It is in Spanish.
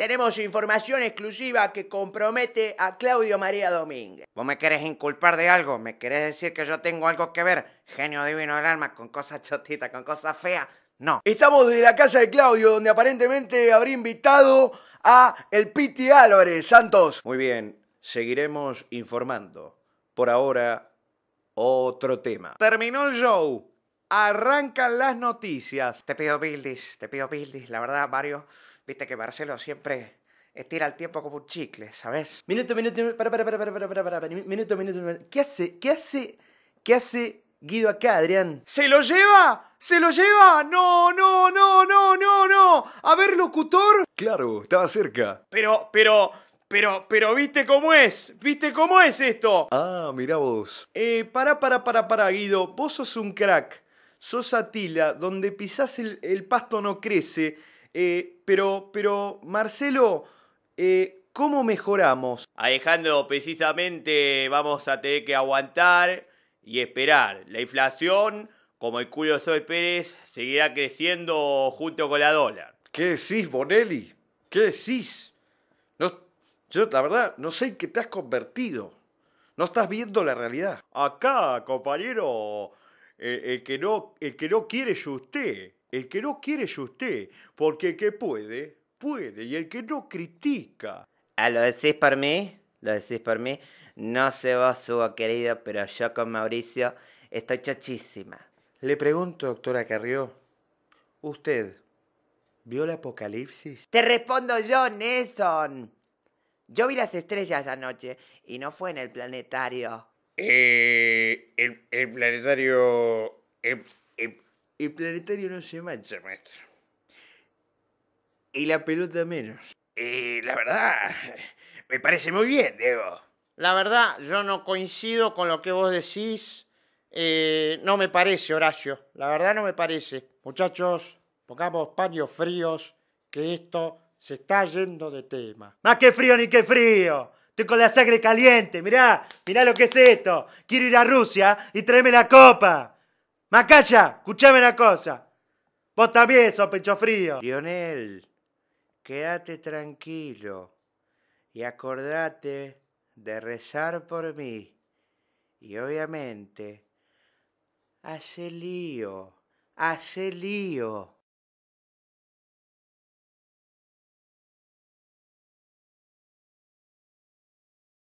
Tenemos información exclusiva que compromete a Claudio María Domínguez. ¿Vos me querés inculpar de algo? ¿Me querés decir que yo tengo algo que ver, genio divino del alma, con cosas chotitas, con cosas feas? No. Estamos desde la casa de Claudio, donde aparentemente habría invitado a el Piti Álvarez Santos. Muy bien, seguiremos informando. Por ahora, otro tema. Terminó el show arrancan las noticias. Te pido bildis, te pido buildis. La verdad, Mario, viste que Marcelo siempre estira el tiempo como un chicle, ¿sabes? Minuto, minuto, para, para, para, para, para, para, para, minuto, minuto, minuto. ¿Qué hace? ¿Qué hace? ¿Qué hace Guido acá, Adrián? ¡Se lo lleva! ¡Se lo lleva! ¡No, no, no, no, no, no! A ver, locutor. Claro, estaba cerca. Pero, pero... Pero, pero, ¿viste cómo es? ¿Viste cómo es esto? Ah, mirá vos. Eh, para, para, para, para, Guido. Vos sos un crack sos Atila, donde pisás el, pasto no crece. Eh, pero, pero, Marcelo, eh, ¿cómo mejoramos? Alejandro, precisamente vamos a tener que aguantar y esperar. La inflación, como el culo de Pérez, seguirá creciendo junto con la dólar. ¿Qué decís, Bonelli? ¿Qué decís? No, yo, la verdad, no sé en qué te has convertido. No estás viendo la realidad. Acá, compañero, eh, el, que no, el que no quiere es usted. El que no quiere es usted. Porque el que puede, puede. Y el que no critica. ¿A ah, lo decís por mí? ¿Lo decís por mí? No sé vos, Hugo, querido, pero yo con Mauricio estoy chochísima. Le pregunto, doctora Carrió, ¿usted vio el apocalipsis? Te respondo yo, Nelson. Yo vi las estrellas anoche y no fue en el planetario. Eh, el, planetario. El, planetario no se mancha, maestro. Y la pelota menos. y eh, la verdad, me parece muy bien, Diego. La verdad, yo no coincido con lo que vos decís. Eh, no me parece, Horacio. La verdad no me parece. Muchachos, pongamos paños fríos, que esto se está yendo de tema. Más que frío ni que frío con la sangre caliente, mirá, mirá lo que es esto. Quiero ir a Rusia y tráeme la copa. Macaya, escuchame una cosa. Vos también sos pecho frío. Lionel, quédate tranquilo y acordate de rezar por mí. Y obviamente, hace lío, hace lío.